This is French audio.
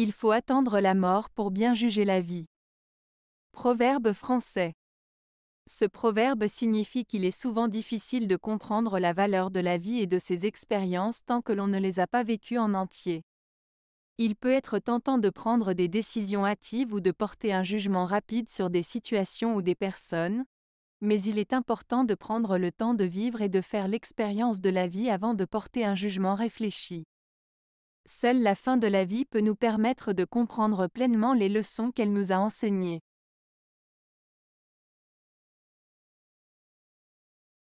Il faut attendre la mort pour bien juger la vie. Proverbe français. Ce proverbe signifie qu'il est souvent difficile de comprendre la valeur de la vie et de ses expériences tant que l'on ne les a pas vécues en entier. Il peut être tentant de prendre des décisions hâtives ou de porter un jugement rapide sur des situations ou des personnes, mais il est important de prendre le temps de vivre et de faire l'expérience de la vie avant de porter un jugement réfléchi. Seule la fin de la vie peut nous permettre de comprendre pleinement les leçons qu'elle nous a enseignées.